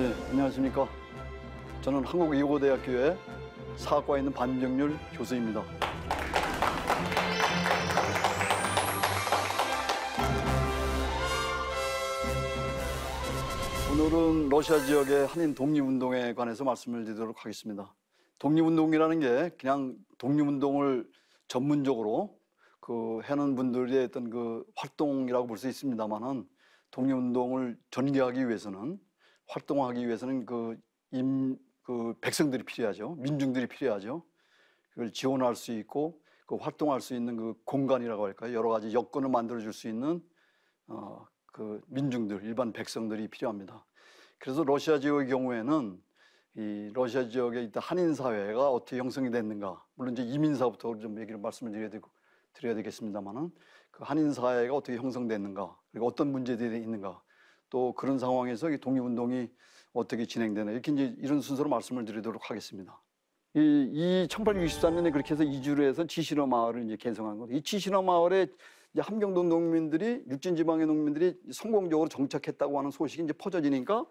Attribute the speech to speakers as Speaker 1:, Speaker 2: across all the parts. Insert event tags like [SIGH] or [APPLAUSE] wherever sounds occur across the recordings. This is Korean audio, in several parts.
Speaker 1: 네, 안녕하십니까. 저는 한국의고대학교의 사학과에 있는 반정률 교수입니다. 오늘은 러시아 지역의 한인 독립운동에 관해서 말씀을 드리도록 하겠습니다. 독립운동이라는 게 그냥 독립운동을 전문적으로 그 해는 분들의 어떤 그 활동이라고 볼 수 있습니다만은 독립운동을 전개하기 위해서는 활동하기 위해서는 그, 임, 그 백성들이 필요하죠. 민중들이 필요하죠. 그걸 지원할 수 있고 그 활동할 수 있는 그 공간이라고 할까요? 여러 가지 여건을 만들어 줄 수 있는 어, 그 민중들, 일반 백성들이 필요합니다. 그래서 러시아 지역의 경우에는 이 러시아 지역에 있던 한인 사회가 어떻게 형성이 됐는가, 물론 이제 이민사부터 좀 얘기를 말씀을 드려야 되고 드려야 되겠습니다만은 그 한인 사회가 어떻게 형성됐는가, 그리고 어떤 문제들이 있는가 또 그런 상황에서 이 독립운동이 어떻게 진행되나 이렇게 이제 이런 순서로 말씀을 드리도록 하겠습니다. 이, 이 1863년에 그렇게 해서 이주를 해서 지시러 마을을 이제 개성한 거죠이지시러 마을에 이제 함경도 농민들이 육진 지방의 농민들이 성공적으로 정착했다고 하는 소식이 이제 퍼져지니까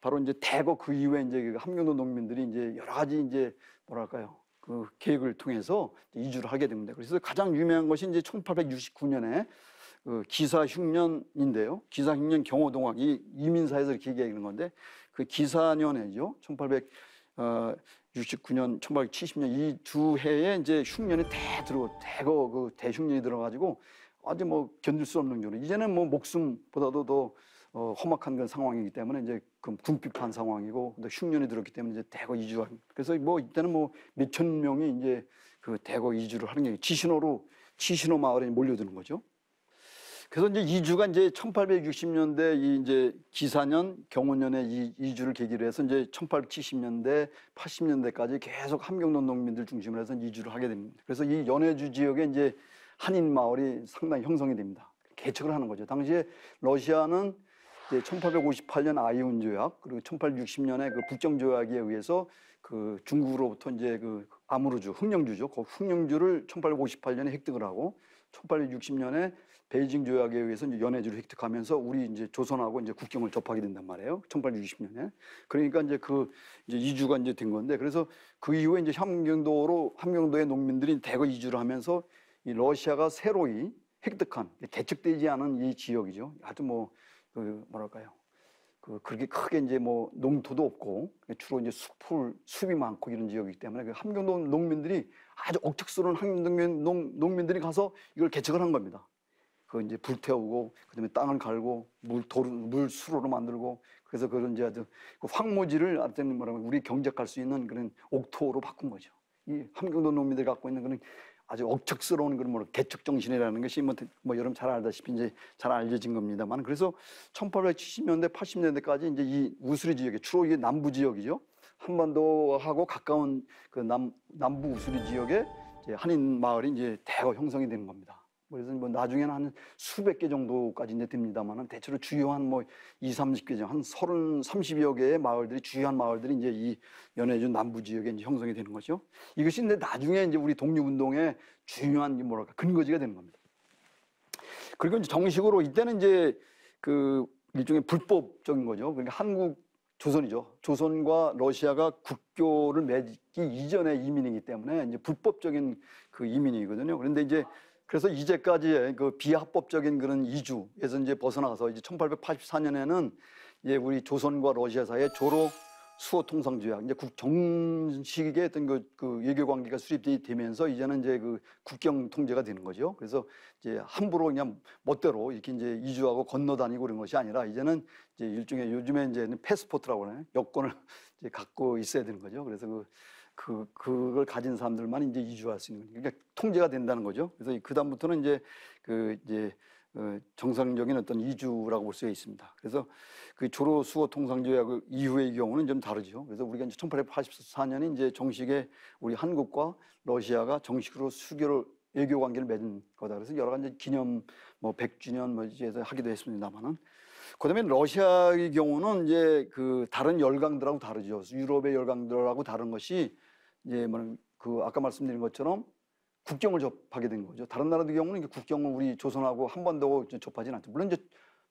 Speaker 1: 바로 이제 대거 그 이후에 이제 그 함경도 농민들이 이제 여러 가지 이제 뭐랄까요. 그 계획을 통해서 이주를 하게 됩니다. 그래서 가장 유명한 것이 이제 1869년에 그 기사 흉년인데요. 기사 흉년 경호동학 이 이민사에서 이렇게 얘기하는 건데 그 기사년이죠. 1869년, 1870년 이 두 해에 이제 흉년이 대 들어 대거 그 대흉년이 들어가지고 아주 뭐 견딜 수 없는 경우. 이제는 뭐 목숨보다도 더 어, 험악한 그런 상황이기 때문에 이제 그 궁핍한 상황이고 흉년이 들었기 때문에 이제 대거 이주한. 그래서 뭐 이때는 뭐 몇천 명이 이제 그 대거 이주를 하는 게 지신호로 지신호 마을에 몰려드는 거죠. 그래서 이제 이주가 이제 1860년대 이 이제 기사년 경호년의 이 이주를 계기로 해서 이제 1870년대 80년대까지 계속 함경도 농민들 중심으로 해서 이주를 하게 됩니다. 그래서 이 연해주 지역에 이제 한인 마을이 상당히 형성이 됩니다. 개척을 하는 거죠. 당시에 러시아는 이제 1858년 아이온 조약 그리고 1860년에 그 북정 조약에 의해서 그 중국으로부터 이제 그 아무르주 흥령주죠. 그 흥령주를 1858년에 획득을 하고 1860년에 베이징 조약에 의해서 이제 연해주를 획득하면서 우리 이제 조선하고 이제 국경을 접하게 된단 말이에요. 1860년에. 그러니까 이제 그 이제 이주가 이제 된 건데 그래서 그 이후에 이제 함경도로 함경도의 농민들이 대거 이주를 하면서 이 러시아가 새로이 획득한 대척되지 않은 이 지역이죠. 아주 뭐 그 뭐랄까요? 그 그렇게 크게 이제 뭐 농토도 없고 주로 이제 숲을 숲이 많고 이런 지역이기 때문에 그 함경도 농민들이 아주 억척스러운 함경도 농, 농민들이 가서 이걸 개척을 한 겁니다. 그 이제 불태우고 그다음에 땅을 갈고 물 도로 물 수로로 만들고 그래서 그런 이제 아주 그 황무지를 아르테님 뭐라면 우리 경작할 수 있는 그런 옥토로 바꾼 거죠. 이 함경도 농민들이 갖고 있는 그런 아주 억척스러운 그런 뭐 개척 정신이라는 것이 뭐, 뭐 여러분 잘 알다시피 이제 잘 알려진 겁니다만 그래서 1870년대 80년대까지 이제 이 우수리 지역에 주로 이게 남부 지역이죠. 한반도하고 가까운 그 남, 남부 우수리 지역에 한인 마을이 이제 대거 형성이 되는 겁니다. 뭐 그래서 뭐 나중에는 한 수백 개 정도까지 됩니다만은 대체로 주요한 뭐 2, 30개 정도, 한 30, 30여 개의 마을들이 주요한 마을들이 이제 이 연해준 남부 지역에 이제 형성이 되는 거죠. 이것이 근데 나중에 이제 우리 독립 운동의 중요한 게 뭐랄까 근거지가 되는 겁니다. 그리고 이제 정식으로 이때는 이제 그 일종의 불법적인 거죠. 그러니까 한국 조선이죠. 조선과 러시아가 국교를 맺기 이전의 이민이기 때문에 이제 불법적인 그 이민이거든요. 그런데 이제 그래서 이제까지의 그 비합법적인 그런 이주에서 이제 벗어나서 이제 1884년에는 이제 우리 조선과 러시아 사이의 조로 수호 통상 조약 이제 국 정식의 어떤 그, 그 외교 관계가 수립이 되면서 이제는 이제 그 국경 통제가 되는 거죠. 그래서 이제 함부로 그냥 멋대로 이렇게 이제 이주하고 건너 다니고 그런 것이 아니라 이제는 이제 일종의 요즘에 이제 패스포트라고 하요 여권을 [LAUGHS] 이제 갖고 있어야 되는 거죠. 그래서 그 그, 그걸 가진 사람들만 이제 이주할 수 있는 그러니까 통제가 된다는 거죠. 그래서 그다음부터는 이제 그 이제 어, 정상적인 어떤 이주라고 볼 수 있습니다. 그래서 그 조로 수호 통상조약 이후의 경우는 좀 다르죠. 그래서 우리가 이제 1884년에 이제 정식에 우리 한국과 러시아가 정식으로 수교를 외교 관계를 맺은 거다. 그래서 여러 가지 기념 뭐 100주년 뭐이제 하기도 했습니다만은 그다음에 러시아의 경우는 이제 그 다른 열강들하고 다르죠. 유럽의 열강들하고 다른 것이 이제 뭐그 아까 말씀드린 것처럼 국경을 접하게 된 거죠. 다른 나라들 경우는 국경을 우리 조선하고 한반도하고 접하지는 않죠. 물론 이제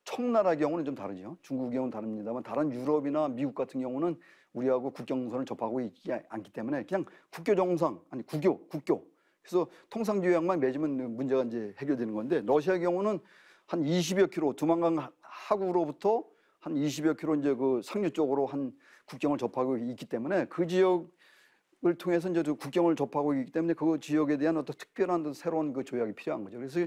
Speaker 1: 청나라 경우는 좀 다르죠. 중국 경우는 다릅니다만 다른 유럽이나 미국 같은 경우는 우리하고 국경선을 접하고 있지 않기 때문에 그냥 국교 정상 아니 국교 국교 그래서 통상 교약만 맺으면 문제가 이제 해결되는 건데 러시아 경우는 한 20여 킬로 두만강 하구로부터 한 20여 킬로 이제 그 상류 쪽으로 한 국경을 접하고 있기 때문에 그 지역 을 통해서 이제 국경을 접하고 있기 때문에 그 지역에 대한 어떤 특별한 새로운 그 조약이 필요한 거죠. 그래서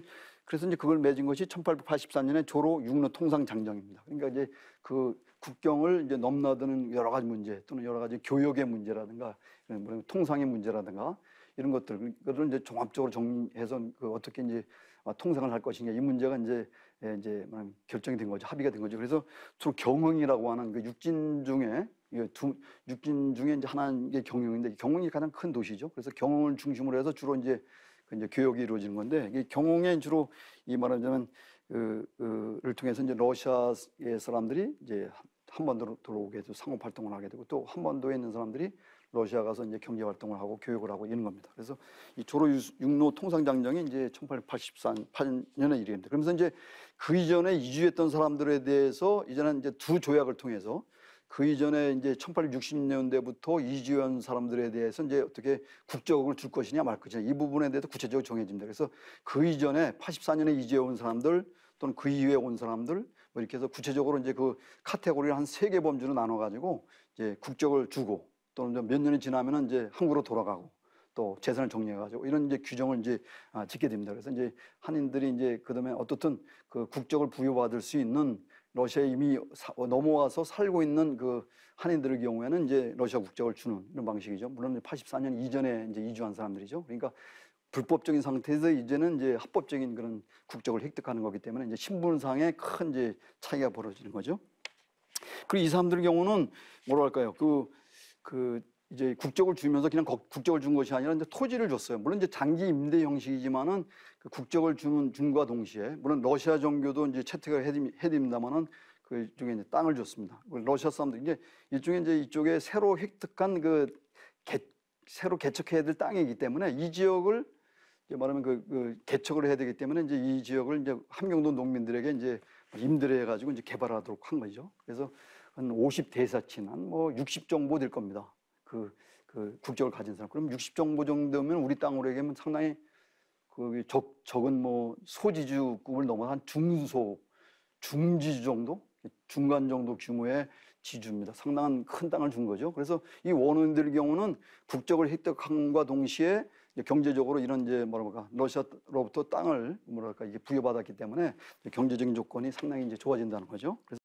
Speaker 1: 그래서 이제 그걸 맺은 것이 1884년에 조로 육로 통상 장정입니다. 그러니까 이제 그 국경을 이제 넘나드는 여러 가지 문제 또는 여러 가지 교역의 문제라든가 이런 뭐 통상의 문제라든가 이런 것들을 이제 종합적으로 정리해서 그 어떻게 이제 아 통상을 할 것인가 이 문제가 이제 예, 이제 결정이 된 거죠. 합의가 된 거죠. 그래서 주로 경흥이라고 하는 그 육진 중에 이게 두, 육진 중에 이제 하나는 이게 경영인데 경영이 가장 큰 도시죠. 그래서 경영을 중심으로 해서 주로 이제 그 이제 교역이 이루어지는 건데 이 경영에 주로 이 말하자면 그, 그,를 통해서 이제 러시아의 사람들이 이제 한반도로 들어오게 해서 상업 활동을 하게 되고 또 한반도에 있는 사람들이 러시아 가서 이제 경제 활동을 하고 교육을 하고 있는 겁니다. 그래서 이 조로 육로 통상장정이 이제 1883년에 일입니다. 그러면서 이제 그 이전에 이주했던 사람들에 대해서 이제는 이제 두 조약을 통해서 그 이전에 이제 1860년대부터 이주연 사람들에 대해서 이제 어떻게 국적을 줄 것이냐 말 것이냐 이 부분에 대해서 구체적으로 정해집니다. 그래서 그 이전에 84년에 이주해 온 사람들 또는 그 이후에 온 사람들 뭐 이렇게 해서 구체적으로 이제 그 카테고리를 한 세 개 범주로 나눠 가지고 이제 국적을 주고 또는 몇 년이 지나면은 이제 한국으로 돌아가고 또 재산을 정리해가지고 이런 이제 규정을 이제 아, 짓게 됩니다. 그래서 이제 한인들이 이제 그다음에 어떻든 그 국적을 부여받을 수 있는 러시아에 이미 사, 어, 넘어와서 살고 있는 그 한인들의 경우에는 이제 러시아 국적을 주는 이런 방식이죠. 물론 84년 이전에 이제 이주한 사람들이죠. 그러니까 불법적인 상태에서 이제는 이제 합법적인 그런 국적을 획득하는 거기 때문에 이제 신분상의 큰 이제 차이가 벌어지는 거죠. 그리고 이 사람들의 경우는 뭐랄까요. 그, 그 이제 국적을 주면서 그냥 국적을 준 것이 아니라 이제 토지를 줬어요. 물론 이제 장기 임대 형식이지만은 그 국적을 주는 중과 동시에 물론 러시아 정교도 이제 채택을 해드립니다만은 그 이쪽에 이제 땅을 줬습니다. 러시아 사람들 이제 일종의 이제 이쪽에 새로 획득한 그 개, 새로 개척해야 될 땅이기 때문에 이 지역을 이제 말하면 그, 그 개척을 해야 되기 때문에 이제 이 지역을 이제 함경도 농민들에게 이제 임대를 해가지고 이제 개발하도록 한 거죠. 그래서 한 50대사치 한뭐60 정도 될 겁니다. 그, 그 국적을 가진 사람. 그럼 6 0정도 정도면 우리 땅으로 얘기하면 상당히 그 적, 적은 뭐 소지주급을 넘어 한 중소, 중지주 정도? 중간 정도 규모의 지주입니다. 상당한 큰 땅을 준 거죠. 그래서 이원어들 경우는 국적을 획득함과 동시에 경제적으로 이런 이제 뭐랄까 러시아로부터 땅을 뭐랄까 이게 부여받았기 때문에 경제적인 조건이 상당히 이제 좋아진다는 거죠. 그래서